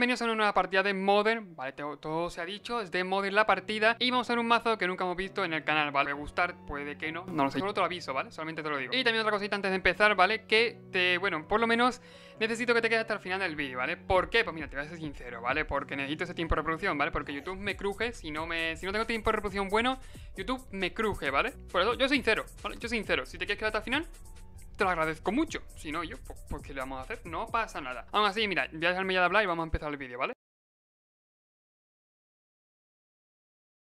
bienvenidos a una nueva partida de Modern, vale, todo se ha dicho, es de Modern la partida Y vamos a ver un mazo que nunca hemos visto en el canal, vale, puede gustar, puede que no, no lo sé Solo te aviso, vale, solamente te lo digo Y también otra cosita antes de empezar, vale, que te, bueno, por lo menos necesito que te quedes hasta el final del vídeo, ¿vale? ¿Por qué? Pues mira, te voy a ser sincero, ¿vale? Porque necesito ese tiempo de reproducción, ¿vale? Porque YouTube me cruje, si no me si no tengo tiempo de reproducción bueno, YouTube me cruje, ¿vale? Por eso, yo sincero, ¿vale? Yo sincero, si te quieres quedar hasta el final, te lo agradezco mucho. Si no, yo, pues, ¿qué le vamos a hacer? No pasa nada. Aún así, mira, voy a dejarme ya de hablar y vamos a empezar el vídeo, ¿vale?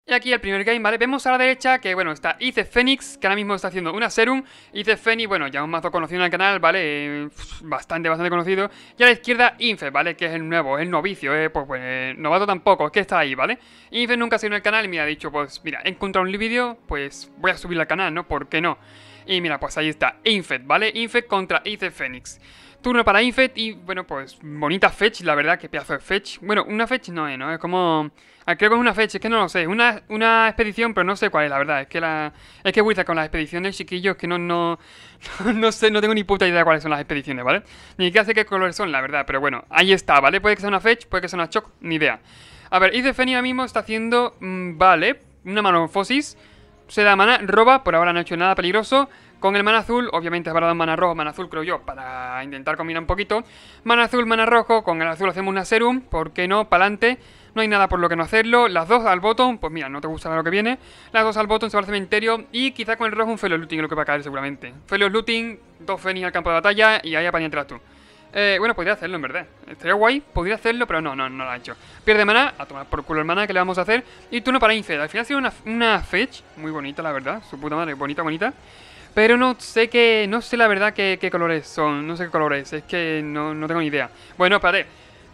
Y aquí el primer game, ¿vale? Vemos a la derecha que, bueno, está Ice Phoenix, que ahora mismo está haciendo una serum. Ice Phoenix, bueno, ya un mazo conocido en el canal, ¿vale? Eh, bastante, bastante conocido. Y a la izquierda, Infe, ¿vale? Que es el nuevo, el novicio, eh, pues, pues eh, novato tampoco, que está ahí, ¿vale? Infe nunca ha sido en el canal y me ha dicho, pues, mira, he encontrado un vídeo, pues voy a subir al canal, ¿no? ¿Por qué no? Y mira, pues ahí está, Infet, ¿vale? Infect contra ice Phoenix. Turno para Infet y, bueno, pues bonita fetch, la verdad, que pedazo de fetch. Bueno, una fetch no es, ¿eh? ¿no? Es como... Ah, creo que es una fetch, es que no lo sé. Una, una expedición, pero no sé cuál es, la verdad. Es que la... Es que vuelta con las expediciones, chiquillos, que no, no... No sé, no tengo ni puta idea cuáles son las expediciones, ¿vale? Ni qué hace qué colores son, la verdad, pero bueno, ahí está, ¿vale? Puede que sea una fetch, puede que sea una shock, ni idea. A ver, Ice ahora mismo está haciendo... Mm, vale, una Manofosis. Se da mana, roba, por ahora no ha hecho nada peligroso. Con el mana azul, obviamente habrá dado mana rojo, mana azul creo yo, para intentar combinar un poquito. Mana azul, mana rojo, con el azul hacemos una serum, ¿por qué no? Pa'lante. No hay nada por lo que no hacerlo. Las dos al botón, pues mira, no te gusta lo que viene. Las dos al botón se va al cementerio y quizá con el rojo un fellow looting lo que va a caer seguramente. Felio looting, dos fenix al campo de batalla y ahí apañatras tú. Eh, bueno, podría hacerlo, en verdad. Estaría guay, podría hacerlo, pero no, no, no lo ha hecho. Pierde mana, a tomar por culo el mana, que le vamos a hacer. Y turno para Infed. Al final ha sido una, una fetch muy bonita, la verdad. Su puta madre, bonita, bonita. Pero no sé que. No sé la verdad qué, colores son. No sé qué colores. Es que no, no tengo ni idea. Bueno, espérate.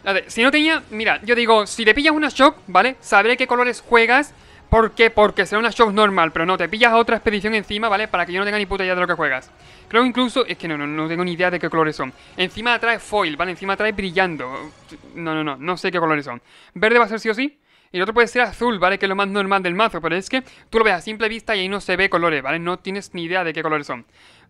espérate. Si no tenía. Mira, yo digo, si te pillas una shock, ¿vale? Sabré qué colores juegas. ¿Por qué? Porque será una shock normal, pero no, te pillas otra expedición encima, ¿vale? Para que yo no tenga ni puta idea de lo que juegas. Creo incluso, es que no, no, no tengo ni idea de qué colores son. Encima trae foil, ¿vale? Encima trae brillando. No, no, no, no sé qué colores son. Verde va a ser sí o sí, y el otro puede ser azul, ¿vale? Que es lo más normal del mazo, pero es que tú lo ves a simple vista y ahí no se ve colores, ¿vale? No tienes ni idea de qué colores son.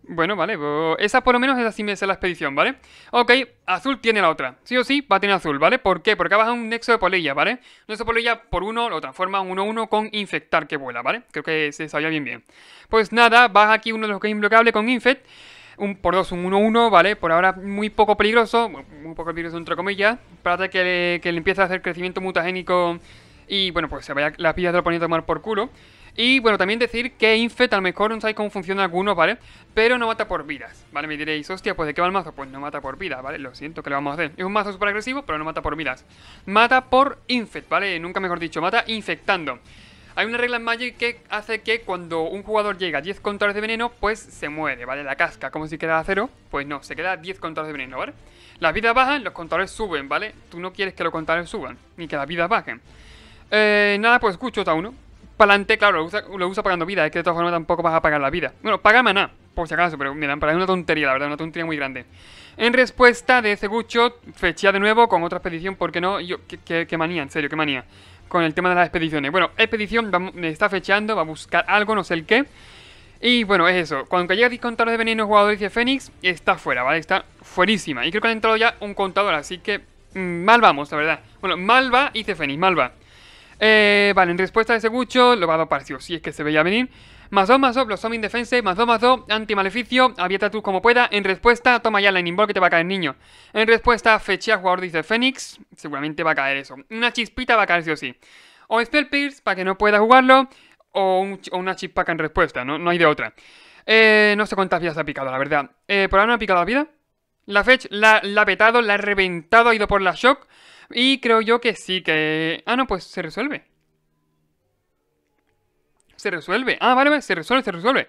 Bueno, vale, pues esa por lo menos es así me la expedición, ¿vale? Ok, azul tiene la otra. Sí o sí, va a tener azul, ¿vale? ¿Por qué? Porque baja un nexo de polilla, ¿vale? Un nexo de polilla por uno lo transforma 1-1 uno, con infectar que vuela, ¿vale? Creo que se sabía bien bien. Pues nada, baja aquí uno de los que es imblocable con infect. Un por dos, un 1-1, ¿vale? Por ahora muy poco peligroso, muy poco peligroso entre comillas. Para que le, que le empiece a hacer crecimiento mutagénico y bueno, pues se vaya las vidas del oponente a tomar por culo. Y bueno, también decir que Infect a lo mejor no sabéis cómo funciona alguno, ¿vale? Pero no mata por vidas, ¿vale? Me diréis, hostia, pues de qué va el mazo, pues no mata por vidas, ¿vale? Lo siento que lo vamos a hacer. Es un mazo súper agresivo, pero no mata por vidas. Mata por Infect, ¿vale? Nunca mejor dicho, mata infectando. Hay una regla en Magic que hace que cuando un jugador llega a 10 contadores de veneno, pues se muere, ¿vale? La casca, como si quedara a cero, pues no, se queda a 10 contadores de veneno, ¿vale? Las vidas bajan, los contadores suben, ¿vale? Tú no quieres que los contadores suban, ni que las vidas bajen. Eh, nada, pues escucho está uno. Pa'lante, claro, lo usa, pagando vida, es que de todas formas tampoco vas a pagar la vida. Bueno, paga maná, por si acaso, pero mira, para una tontería, la verdad, una tontería muy grande. En respuesta de ese gucho fecha de nuevo con otra expedición, ¿por qué no? Yo, qué, manía, en serio, qué manía. Con el tema de las expediciones. Bueno, expedición me está fechando, va a buscar algo, no sé el qué. Y bueno, es eso. Cuando llega a de veneno, jugador dice Fénix, está fuera, ¿vale? Está fuerísima. Y creo que han entrado ya un contador, así que mm, mal vamos, la verdad. Bueno, mal va, dice Fénix, mal va. Eh, vale, en respuesta a ese Gucho, lo va a dar si es que se veía venir. Más 2, más 2, Blossom defense, más 2, más 2, anti-maleficio, abierta tú como pueda. En respuesta, toma ya la Ball que te va a caer, niño. En respuesta, fechea jugador dice Fénix, seguramente va a caer eso. Una chispita va a caer sí o sí. O Spell Pierce para que no pueda jugarlo, o, una chispaca en respuesta, no, no hay de otra. Eh, no sé cuántas vidas ha picado, la verdad. Eh, ¿Por ahora no ha picado la vida? La Fetch la, ha petado, la ha reventado, ha ido por la shock. Y creo yo que sí, que... Ah, no, pues se resuelve. Se resuelve. Ah, vale, vale, se resuelve, se resuelve.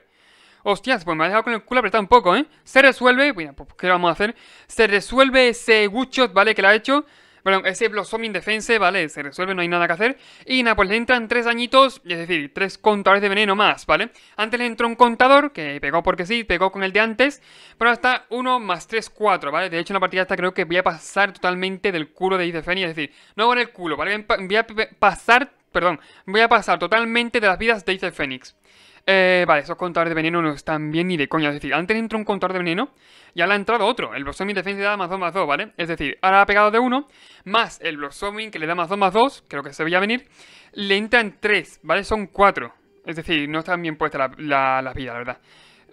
Hostias, pues me ha dejado con el culo apretado un poco, ¿eh? Se resuelve, bueno, pues, ¿qué vamos a hacer? Se resuelve ese woodshot, ¿vale? Que la ha hecho. Bueno, ese Blossom Indefense, ¿vale? Se resuelve, no hay nada que hacer. Y nada, pues le entran tres añitos, es decir, tres contadores de veneno más, ¿vale? Antes le entró un contador, que pegó porque sí, pegó con el de antes. Pero hasta uno más 3, 4, ¿vale? De hecho, en la partida esta creo que voy a pasar totalmente del culo de Isefeni, es decir, no con el culo, ¿vale? Voy a pasar perdón, voy a pasar totalmente de las vidas de Ice Phoenix. Eh, vale, esos contadores de veneno no están bien ni de coña. Es decir, antes entró un contador de veneno y ahora ha entrado otro. El Blossoming defensa da más 2 más 2, ¿vale? Es decir, ahora ha pegado de 1, más el Blossoming que le da más 2 más 2, creo que se veía venir, le entran 3, ¿vale? Son 4. Es decir, no están bien puestas las vidas, la verdad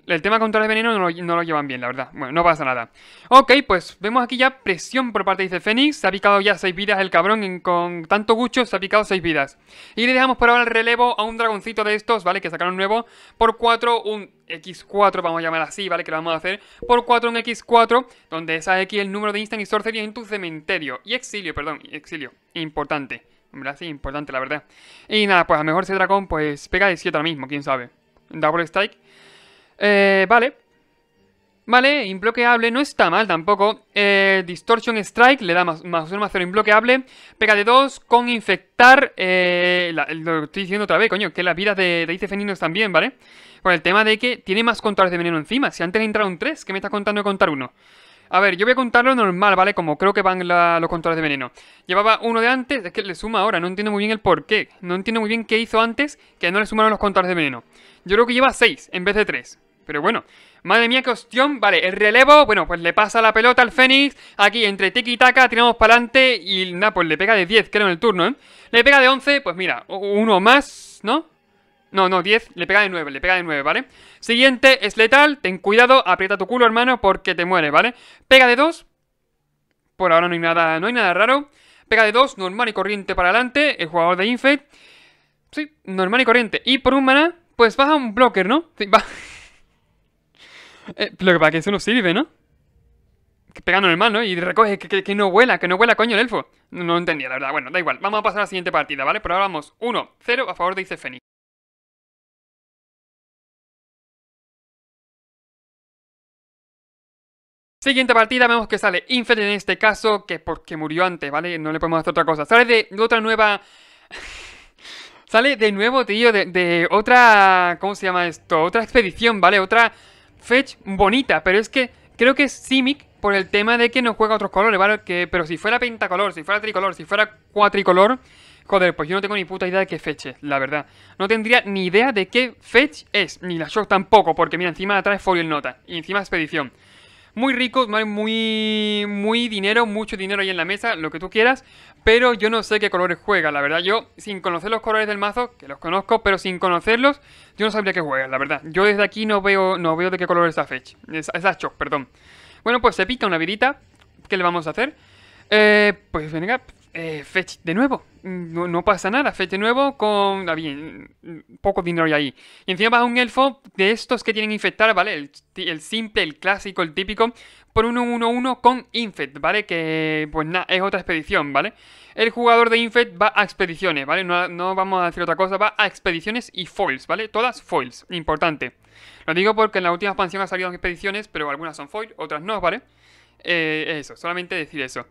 el tema contra el veneno no lo, llevan bien, la verdad. Bueno, no pasa nada. Ok, pues vemos aquí ya presión por parte de Fénix. Se ha picado ya seis vidas el cabrón. con tanto gucho se ha picado seis vidas. Y le dejamos por ahora el relevo a un dragoncito de estos, ¿vale? Que sacaron nuevo. Por 4, un X4, vamos a llamar así, ¿vale? Que lo vamos a hacer. Por 4, un X4. Donde es aquí el número de instant y sorcery en tu cementerio. Y exilio, perdón, exilio. Importante. Hombre, Sí, importante, la verdad. Y nada, pues a lo mejor ese dragón, pues pega de siete ahora mismo, quién sabe. Double strike. Eh, vale. Vale, imbloqueable, no está mal tampoco. Eh, distortion Strike le da más, más menos más 0, imbloqueable. Pega de 2 con infectar. Eh, lo estoy diciendo otra vez, coño, que las vidas de, de Feninos también, ¿vale? Con el tema de que tiene más contadores de veneno encima. Si antes le entraron 3, ¿qué me está contando de contar uno? A ver, yo voy a contarlo normal, ¿vale? Como creo que van los contadores de veneno. Llevaba uno de antes, es que le suma ahora, no entiendo muy bien el por qué. No entiendo muy bien qué hizo antes que no le sumaron los contadores de veneno. Yo creo que lleva 6 en vez de 3. Pero bueno, madre mía, qué ostión Vale, el relevo, bueno, pues le pasa la pelota al Fénix. Aquí, entre tiki y taca, tiramos para adelante y nada, pues le pega de 10, creo, en el turno, ¿eh? Le pega de 11, pues mira, uno más, ¿no? No, no, 10, le pega de 9, le pega de 9, ¿vale? Siguiente, es letal, ten cuidado, aprieta tu culo, hermano, porque te muere ¿vale? Pega de 2. Por ahora no hay nada, no hay nada raro. Pega de 2, normal y corriente para adelante, el jugador de Infect. Sí, normal y corriente. Y por un maná, pues baja un blocker, ¿no? Sí, baja... Eh, lo que para que eso no sirve, ¿no? Pegando en el mano Y recoge que, que, no vuela, que no vuela, coño, el elfo. No, entendía, la verdad. Bueno, da igual. Vamos a pasar a la siguiente partida, ¿vale? Pero ahora vamos 1-0 a favor de Ice Siguiente partida, vemos que sale Inferno en este caso, que porque murió antes, ¿vale? No le podemos hacer otra cosa. Sale de, otra nueva... sale de nuevo, tío, de, otra... ¿Cómo se llama esto? Otra expedición, ¿vale? Otra Fetch bonita, pero es que creo que es Simic por el tema de que no juega otros colores, ¿vale? Que, pero si fuera pentacolor, si fuera tricolor, si fuera cuatricolor, joder, pues yo no tengo ni puta idea de qué Fetch la verdad. No tendría ni idea de qué Fetch es, ni la Shock tampoco, porque mira, encima trae Foil Nota, y encima Expedición muy ricos, muy, muy dinero, mucho dinero ahí en la mesa, lo que tú quieras, pero yo no sé qué colores juega, la verdad. Yo, sin conocer los colores del mazo, que los conozco, pero sin conocerlos, yo no sabría qué juega, la verdad. Yo desde aquí no veo, no veo de qué color esa Fetch, Esa Shock, perdón. Bueno, pues se pica una virita, ¿qué le vamos a hacer? Eh, pues venga, eh, fetch de nuevo. No, pasa nada, fetch de nuevo con ah, bien, poco dinero ahí. Y encima va a un elfo de estos que tienen infectar, ¿vale? El, simple, el clásico, el típico, por 1-1-1 con infect, ¿vale? Que pues nada, es otra expedición, ¿vale? El jugador de infect va a expediciones, ¿vale? No, vamos a decir otra cosa, va a expediciones y foils, ¿vale? Todas foils, importante. Lo digo porque en la última expansión ha salido expediciones, pero algunas son foils, otras no, ¿vale? Eh, eso, solamente decir eso.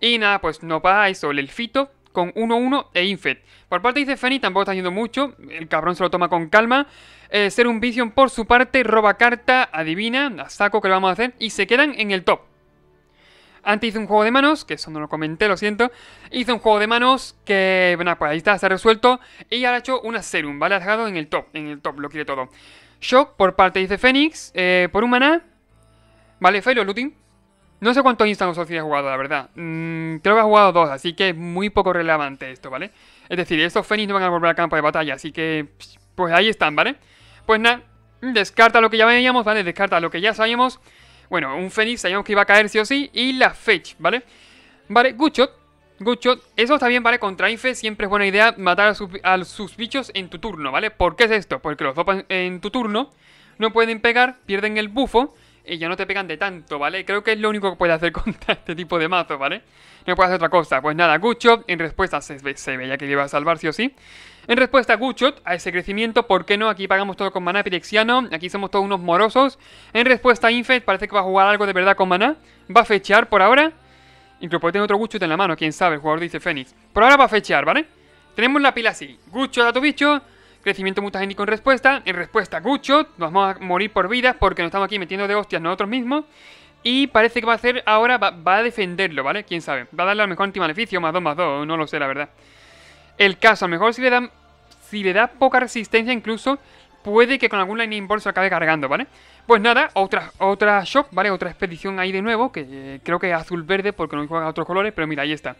Y nada, pues no pasa eso, el fito con 1-1 e Infect. Por parte de fenix tampoco está haciendo mucho, el cabrón se lo toma con calma. Eh, Ser un Vision por su parte roba carta, adivina, la saco que lo vamos a hacer y se quedan en el top. Antes hice un juego de manos, que eso no lo comenté, lo siento. Hizo un juego de manos que, bueno, pues ahí está, ha resuelto. Y ahora ha hecho una serum, ¿vale? Ha dejado en el top, en el top, lo quiere todo. Shock por parte dice Fénix, eh, por un maná. Vale, failo looting. No sé cuántos Instant Socios ha jugado, la verdad. Mm, creo que ha jugado dos, así que es muy poco relevante esto, ¿vale? Es decir, estos Fénix no van a volver al campo de batalla, así que... Pues ahí están, ¿vale? Pues nada, descarta lo que ya veíamos, ¿vale? Descarta lo que ya sabíamos. Bueno, un Fénix sabíamos que iba a caer sí o sí. Y la Fetch, ¿vale? Vale, Good Shot. Eso está bien, ¿vale? Contra Infe siempre es buena idea matar a sus, bichos en tu turno, ¿vale? ¿Por qué es esto? Porque los dos en tu turno, no pueden pegar, pierden el bufo y ya no te pegan de tanto, ¿vale? Creo que es lo único que puede hacer contra este tipo de mazo, ¿vale? No puede hacer otra cosa. Pues nada, Guchot, en respuesta, se, ve, se veía que iba a salvar sí o sí. En respuesta Guchot, a ese crecimiento, ¿por qué no? Aquí pagamos todo con maná pirexiano, aquí somos todos unos morosos. En respuesta a Infect, parece que va a jugar algo de verdad con maná. Va a fechar por ahora. Incluso puede tener otro Guchot en la mano, quién sabe, el jugador dice Fénix. Por ahora va a fechar, ¿vale? Tenemos la pila así. Guchot a tu bicho, Crecimiento mutagénico en respuesta. En respuesta, Gucho. vamos a morir por vida porque nos estamos aquí metiendo de hostias nosotros mismos. Y parece que va a hacer ahora, va, a defenderlo, ¿vale? Quién sabe. Va a darle a lo mejor antimaleficio, más 2, más 2, no lo sé, la verdad. El caso, a lo mejor si le dan. Si le da poca resistencia, incluso puede que con algún Lightning Bolt se acabe cargando, ¿vale? Pues nada, otra, otra shock ¿vale? Otra expedición ahí de nuevo, que eh, creo que es azul-verde porque no juega otros colores, pero mira, ahí está.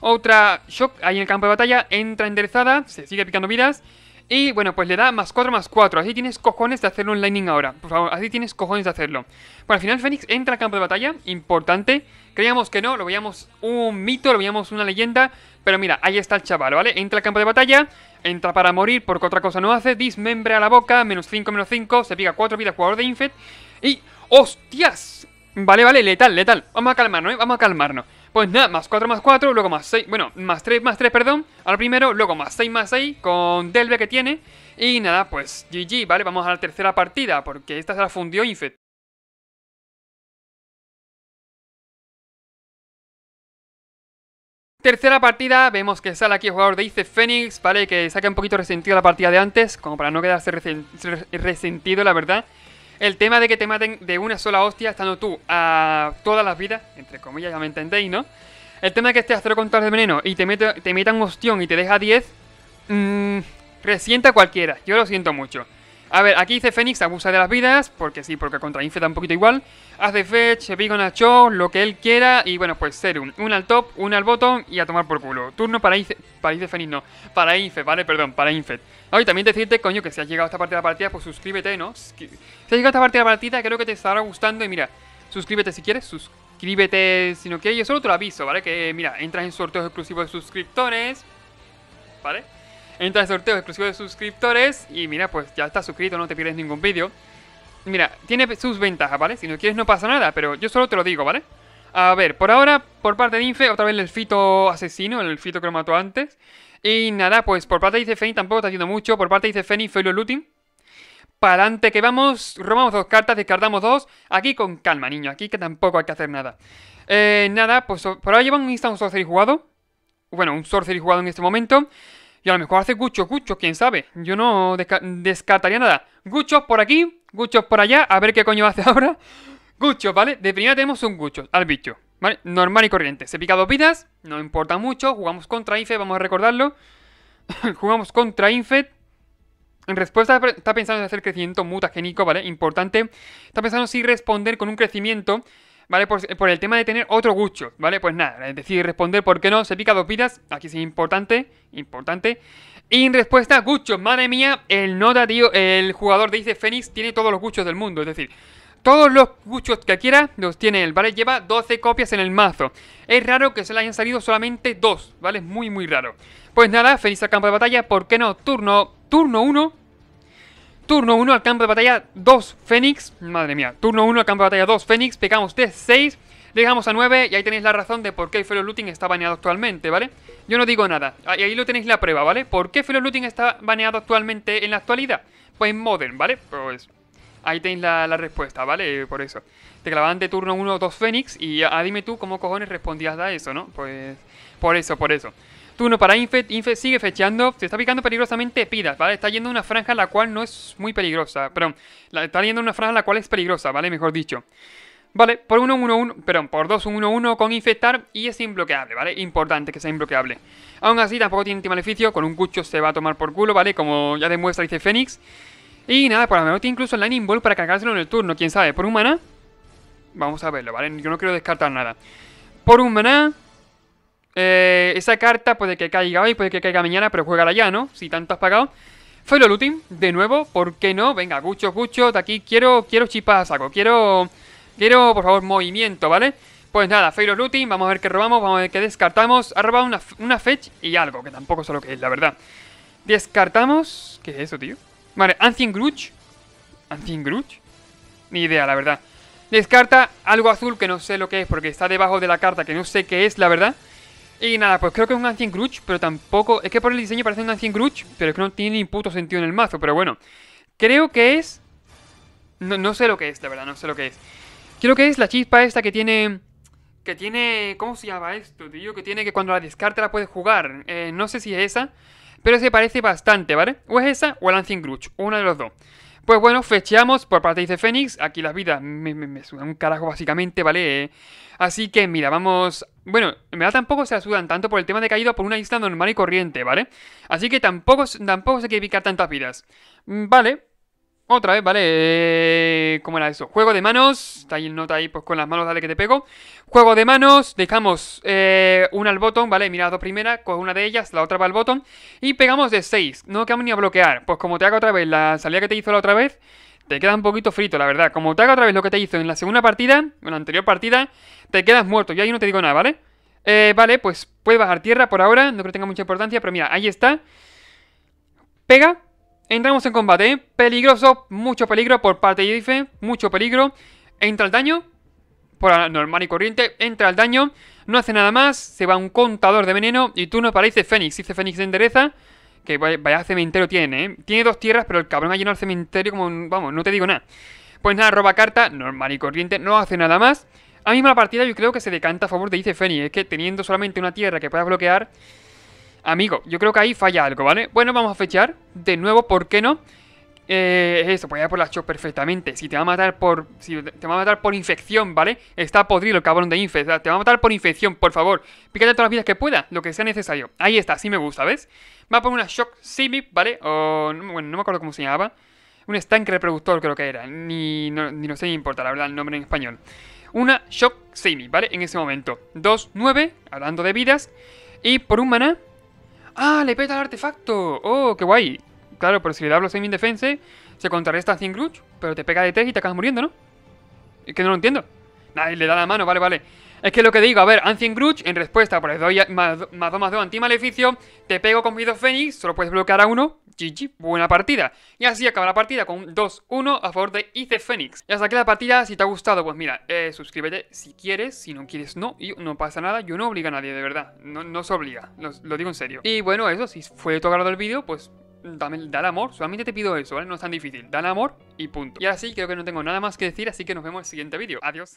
Otra shock ahí en el campo de batalla, entra enderezada, se sigue picando vidas. Y bueno, pues le da más 4 más 4. Así tienes cojones de hacerlo en Lightning ahora. Por favor, así tienes cojones de hacerlo. Bueno, al final Fénix entra al campo de batalla. Importante. Creíamos que no, lo veíamos un mito, lo veíamos una leyenda. Pero mira, ahí está el chaval, ¿vale? Entra al campo de batalla. Entra para morir porque otra cosa no hace. dismembra a la boca. Menos 5, menos 5. Se pica 4 vidas jugador de Infet. Y... ¡Hostias! Vale, vale, letal, letal. Vamos a calmarnos, ¿eh? Vamos a calmarnos. Pues nada, más 4 más 4, luego más 6, bueno, más 3 más 3, perdón, al primero, luego más 6 más 6 con Delve que tiene. Y nada, pues GG, ¿vale? Vamos a la tercera partida, porque esta se la fundió Infect. Tercera partida, vemos que sale aquí el jugador de Ice Phoenix, ¿vale? Que saca un poquito resentido la partida de antes, como para no quedarse resentido, la verdad. El tema de que te maten de una sola hostia, estando tú a todas las vidas, entre comillas, ya me entendéis, ¿no? El tema de que estés a cero tal de veneno y te, te metan hostión y te deja 10, mmm, resienta cualquiera. Yo lo siento mucho. A ver, aquí dice Fénix abusa de las vidas, porque sí, porque contra Infe da un poquito igual. Hace fetch, Bigon a lo que él quiera, y bueno, pues Serum. un al top, una al bottom, y a tomar por culo. Turno para Infe, para Infe Fénix no, para Infe, vale, perdón, para Infe. Hoy también decirte, coño, que si has llegado a esta parte de la partida, pues suscríbete, ¿no? Si has llegado a esta parte de la partida, creo que te estará gustando, y mira, suscríbete si quieres, suscríbete si no quieres, yo solo te lo aviso, ¿vale? Que mira, entras en sorteos exclusivos de suscriptores, ¿vale? Entra al sorteo exclusivo de suscriptores y mira, pues ya estás suscrito, no te pierdes ningún vídeo. Mira, tiene sus ventajas, ¿vale? Si no quieres no pasa nada, pero yo solo te lo digo, ¿vale? A ver, por ahora, por parte de Infe, otra vez el fito asesino, el fito que lo mató antes. Y nada, pues por parte de Feni tampoco está haciendo mucho. Por parte de Icefeni, Felo Looting. Para adelante que vamos, robamos dos cartas, descartamos dos. Aquí con calma, niño, aquí que tampoco hay que hacer nada. Eh, nada, pues por ahora llevan un insta un sorcery jugado. Bueno, un sorcery jugado en este momento. Y a lo mejor hace Gucho, Gucho, quién sabe. Yo no descartaría nada. Guchos por aquí, Guchos por allá, a ver qué coño hace ahora. Guchos, ¿vale? De primera tenemos un Gucho al bicho, ¿vale? Normal y corriente. Se pica dos vidas, no importa mucho. Jugamos contra Infed, vamos a recordarlo. Jugamos contra Infet. En respuesta está pensando en hacer crecimiento mutagénico, ¿vale? Importante. Está pensando si responder con un crecimiento ¿vale? Por, el tema de tener otro gucho, ¿vale? Pues nada, es decir, responder por qué no, se pica dos vidas, aquí es importante, importante. Y en respuesta, gucho, madre mía, el nota, tío, el jugador de dice Fénix tiene todos los guchos del mundo, es decir, todos los guchos que quiera los tiene él, ¿vale? Lleva 12 copias en el mazo. Es raro que se le hayan salido solamente dos, ¿vale? Es muy, muy raro. Pues nada, feliz al campo de batalla, ¿por qué no? Turno, turno 1 Turno 1 al campo de batalla 2 Fénix. Madre mía. Turno 1 al campo de batalla 2 Fénix. Pegamos de 6. Llegamos a 9 y ahí tenéis la razón de por qué Fellow Looting está baneado actualmente, ¿vale? Yo no digo nada. Ahí, ahí lo tenéis la prueba, ¿vale? ¿Por qué Fellow Looting está baneado actualmente en la actualidad? Pues en Modern, ¿vale? Pues ahí tenéis la, respuesta, ¿vale? Eh, por eso. Te clavaban de turno 1 2 Fénix y ah, dime tú cómo cojones respondías a eso, ¿no? Pues por eso, por eso. Turno para Infect. Infect sigue fechando. Se está picando peligrosamente Pidas, ¿vale? Está yendo una franja la cual no es muy peligrosa. Perdón. está yendo una franja la cual es peligrosa, ¿vale? Mejor dicho. Vale, por 1-1-1, perdón, por 2-1-1 con infectar y es imbloqueable, ¿vale? Importante que sea imbloqueable. Aún así, tampoco tiene maleficio, con un cucho se va a tomar por culo, ¿vale? Como ya demuestra, dice Fénix. Y nada, por lo menos tiene incluso el Lightning Ball para cargárselo en el turno, quién sabe, por un maná. Vamos a verlo, ¿vale? Yo no quiero descartar nada. Por un maná, eh, esa carta puede que caiga hoy, puede que caiga mañana, pero juégala ya, ¿no? Si tanto has pagado. Fue looting, de nuevo, ¿por qué no? Venga, gucho, gucho, de aquí quiero, quiero chipas quiero, quiero, por favor, movimiento, ¿vale? Pues nada, Fail Looting, vamos a ver qué robamos, vamos a ver qué descartamos. Ha robado una, una fetch y algo, que tampoco sé lo que es, la verdad. Descartamos... ¿Qué es eso, tío? Vale, Ancient Grudge. ¿Ancient Grudge? Ni idea, la verdad. Descarta algo azul que no sé lo que es, porque está debajo de la carta, que no sé qué es, la verdad. Y nada, pues creo que es un Ancient Grudge, pero tampoco... Es que por el diseño parece un Ancient Grudge, pero es que no tiene ni puto sentido en el mazo. Pero bueno, creo que es... No, sé lo que es, la verdad, no sé lo que es. Creo que es la chispa esta que tiene... Que tiene... ¿Cómo se llama esto, tío? Que tiene que cuando la descarte la puedes jugar. Eh, no sé si es esa, pero se parece bastante, ¿vale? O es esa o el Ancient Grudge, una de los dos. Pues bueno, fechamos por parte de Fénix. Aquí las vidas me, sudan un carajo básicamente, ¿vale? Así que mira, vamos... Bueno, en verdad tampoco se sudan tanto por el tema de caído por una isla normal y corriente, ¿vale? Así que tampoco, tampoco se quiere picar tantas vidas. Mm, vale, otra vez, ¿vale? Eh, ¿Cómo era eso? Juego de manos. Está ahí el nota ahí, pues con las manos, dale que te pego. Juego de manos. Dejamos eh, una al botón, ¿vale? Mira las dos primeras, coge una de ellas, la otra va al botón. Y pegamos de 6. No quedamos ni a bloquear. Pues como te haga otra vez la salida que te hizo la otra vez, te queda un poquito frito, la verdad. Como te haga otra vez lo que te hizo en la segunda partida, en la anterior partida, te quedas muerto. Yo ahí no te digo nada, ¿vale? Eh, vale, pues puedes bajar tierra por ahora. No creo que tenga mucha importancia, pero mira, ahí está. Pega. Entramos en combate, peligroso, mucho peligro por parte de Ife, mucho peligro. Entra el daño, por normal y corriente, entra el daño, no hace nada más, se va un contador de veneno y tú para Ice Fénix. Ice Fénix se endereza, que vaya cementerio tiene, ¿eh? Tiene dos tierras, pero el cabrón ha llenado el cementerio como, vamos, no te digo nada. Pues nada, roba carta, normal y corriente, no hace nada más. A mí la partida yo creo que se decanta a favor de Ice es que teniendo solamente una tierra que pueda bloquear Amigo, yo creo que ahí falla algo, ¿vale? Bueno, vamos a fechar. De nuevo, ¿por qué no? Eh, eso, pues a por la shock perfectamente. Si te va a matar por. Si te va a matar por infección, ¿vale? Está podrido el cabrón de Infe. Te va a matar por infección, por favor. Pícate todas las vidas que pueda, lo que sea necesario. Ahí está, sí me gusta, ¿ves? Va a poner una shock simi, ¿vale? O. Bueno, no me acuerdo cómo se llamaba. Un estanque reproductor, creo que era. Ni no, ni sé ni importa, la verdad, el nombre en español. Una shock simi, ¿vale? En ese momento. 2, 9, hablando de vidas. Y por un maná, ¡Ah, le peta el artefacto! ¡Oh, qué guay! Claro, pero si le da los Semi Defense, se contrarresta a 100 pero te pega de 3 y te acabas muriendo, ¿no? Es que no lo entiendo. y le da la mano, vale, vale. Es que lo que digo, a ver, Ancien Grudge, en respuesta por pues el doy más, más 2 más 2 anti-maleficio, te pego con mi 2 Fénix, solo puedes bloquear a uno, GG, buena partida. Y así acaba la partida con un 2-1 a favor de Ice Phoenix. Y hasta aquí la partida, si te ha gustado, pues mira, eh, suscríbete si quieres, si no quieres no, y no pasa nada, yo no obligo a nadie, de verdad, no, no se obliga, lo, digo en serio. Y bueno, eso, si fue agrado el vídeo, pues dame, dale amor, solamente te pido eso, ¿vale? No es tan difícil, dale amor y punto. Y así creo que no tengo nada más que decir, así que nos vemos en el siguiente vídeo. Adiós.